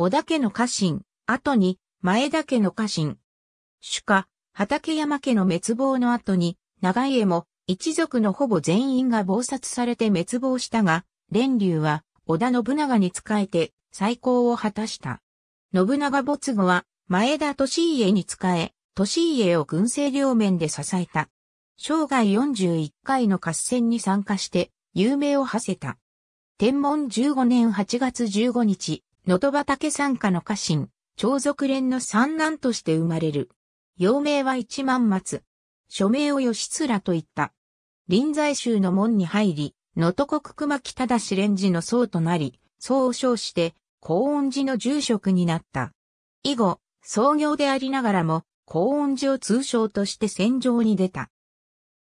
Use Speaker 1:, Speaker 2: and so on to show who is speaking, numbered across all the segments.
Speaker 1: 織田家の家臣、後に、前田家の家臣。主家、畠山家の滅亡の後に、長家も、一族のほぼ全員が暴殺されて滅亡したが、連竜は、織田信長に仕えて、再興を果たした。信長没後は、前田利家に仕え、利家を軍政両面で支えた。生涯41回の合戦に参加して、有名を馳せた。天文15年8月15日、能登畑参加の家臣、長族連の三男として生まれる。幼名は一万末。署名を義らと言った。臨済宗の門に入り、能登国熊木忠志連寺の僧となり、僧を称して、高音寺の住職になった。以後、創業でありながらも、高音寺を通称として戦場に出た。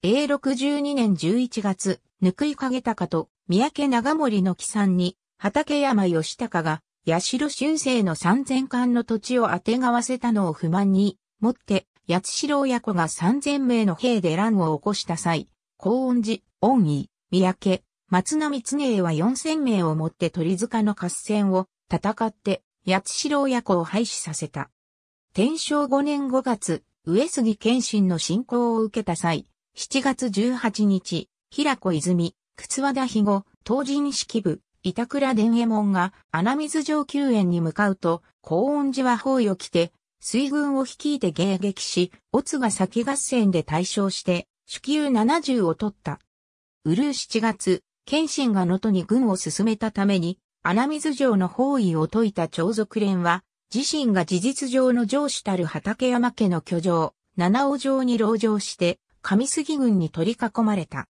Speaker 1: 永禄12年11月、ぬくいか高たかと、三宅長森の木さに、畠山義隆が、八代俊生の三千貫の土地をあてがわせたのを不満にもって、八代親子が三千名の兵で乱を起こした際、高音寺、恩義、三宅、松並常芸は四千名をもって鳥塚の合戦を戦って、八代親子を廃止させた。天正五年五月、上杉謙信の侵攻を受けた際、7月18日、平子泉、靴和田肥後、東人式部、板倉伝右衛門が穴水城救援に向かうと、高音寺は包囲を着て、水軍を率いて迎撃し、オツが先合戦で大勝して、主級70を取った。うるう7月、謙信が能登に軍を進めたために、穴水城の包囲を解いた長族連は、自身が事実上の上主たる畠山家の居城、七尾城に籠城して、上杉軍に取り囲まれた。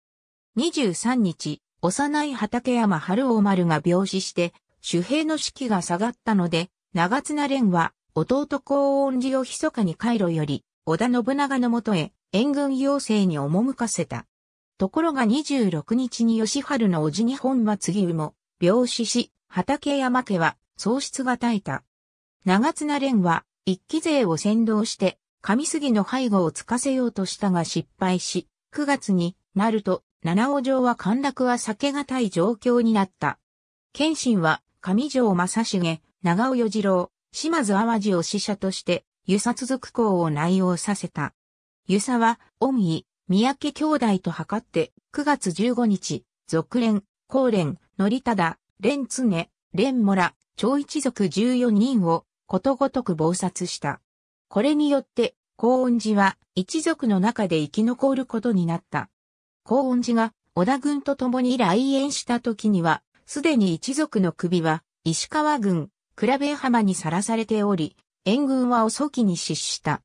Speaker 1: 23日、幼い畠山春王丸が病死して、主兵の士気が下がったので、長綱蓮は、弟高恩寺を密かに回路より、織田信長のもとへ、援軍要請に赴かせた。ところが26日に吉春の叔父に本は次も、病死し、畠山家は、喪失が絶えた。長綱蓮は、一期勢を先導して、上杉の背後をつかせようとしたが失敗し、9月になると、七尾城は陥落は避けがたい状況になった。謙信は、上条正重、長尾与次郎、島津淡路を使者として、湯佐続行を内容させた。湯佐は、恩義、三宅兄弟と図って、9月15日、続連、高連、則忠、連常、連村、ら、長一族14人を、ことごとく謀殺した。これによって、高恩寺は、一族の中で生き残ることになった。高音寺が織田軍と共に来園した時には、すでに一族の首は石川軍、比べ浜にさらされており、援軍は遅きに失した。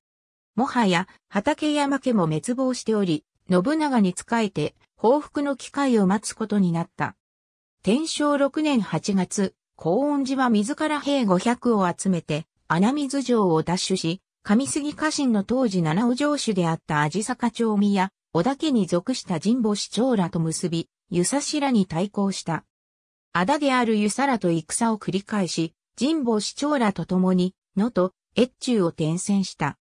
Speaker 1: もはや畠山家も滅亡しており、信長に仕えて報復の機会を待つことになった。天正6年8月、高音寺は自ら兵500を集めて、穴水城を奪取し、上杉家臣の当時七尾城主であった味坂町宮、織田家に属した神保市長らと結び、湯佐氏らに対抗した。あだである湯佐らと戦を繰り返し、神保市長らと共に、野と越中を転戦した。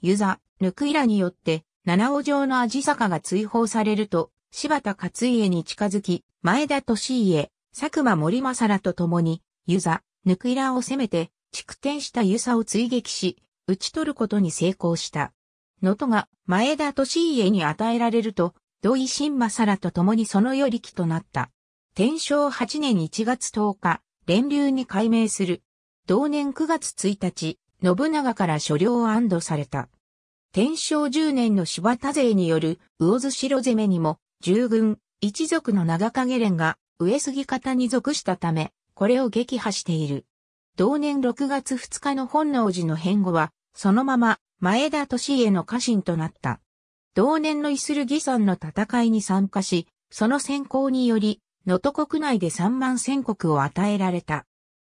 Speaker 1: 湯佐、ぬくいらによって、七尾城の味坂が追放されると、柴田勝家に近づき、前田利家、佐久間森政らと共に、湯佐、ぬくいらを攻めて、築天した湯佐を追撃し、討ち取ることに成功した。能登が前田利家に与えられると、土井新正らと共にそのり木となった。天正8年1月10日、連流に改名する。同年9月1日、信長から所領を安堵された。天正10年の柴田勢による魚津城攻めにも、従軍、一族の長影連が上杉方に属したため、これを撃破している。同年6月2日の本能寺の変後は、そのまま前田利家の家臣となった。同年のイスルギ山の戦いに参加し、その先行により、能登国内で3万戦国を与えられた。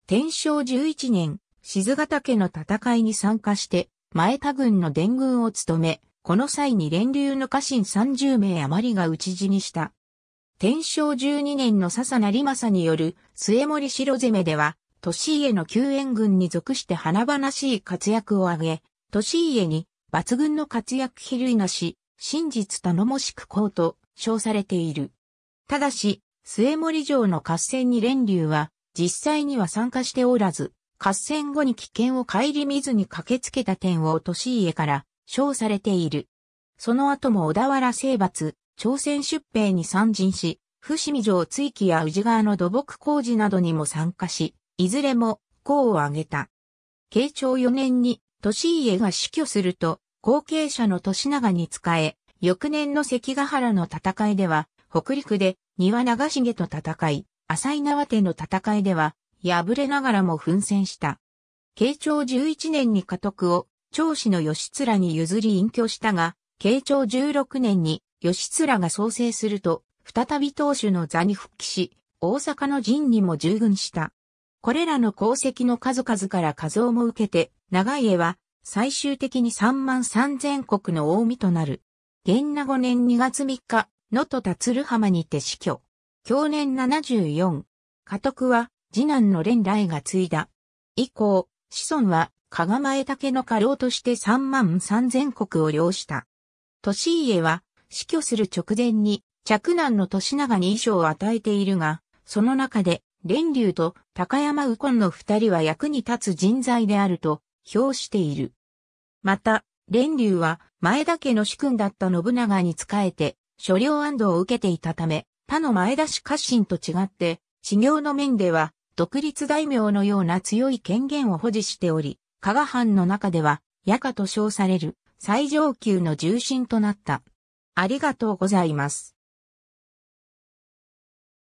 Speaker 1: 天正11年、静ヶ岳の戦いに参加して、前田軍の伝軍を務め、この際に連流の家臣30名余りが討ち死にした。天正12年の笹成正による末森城攻めでは、利家の救援軍に属して華々しい活躍を挙げ、利家に抜群の活躍比類なし、真実頼もしくこうと称されている。ただし、末森城の合戦に連流は実際には参加しておらず、合戦後に危険を顧みずに駆けつけた点を利家から称されている。その後も小田原征伐、朝鮮出兵に参陣し、伏見城追記や宇治川の土木工事などにも参加し、いずれも功を挙げた。慶長4年に利家が死去すると、後継者の利長に仕え、翌年の関ヶ原の戦いでは、北陸で庭長重と戦い、浅井縄手の戦いでは、敗れながらも奮戦した。慶長11年に家督を、長子の義貫に譲り隠居したが、慶長16年に義貫が創生すると、再び当主の座に復帰し、大阪の陣にも従軍した。これらの功績の数々から数をも受けて、長家は最終的に3万3000国の大海となる。元那5年2月3日、野戸田鶴浜にて死去。去年74。家督は次男の連来が継いだ。以降、子孫は加賀前竹の家老として3万3000国を領した。利家は死去する直前に嫡男の利長に衣装を与えているが、その中で、連竜と高山右近の二人は役に立つ人材であると表している。また、連竜は前田家の主君だった信長に仕えて、所領安堵を受けていたため、他の前田氏家臣と違って、修行の面では、独立大名のような強い権限を保持しており、加賀藩の中では、やかと称される最上級の重臣となった。ありがとうございます。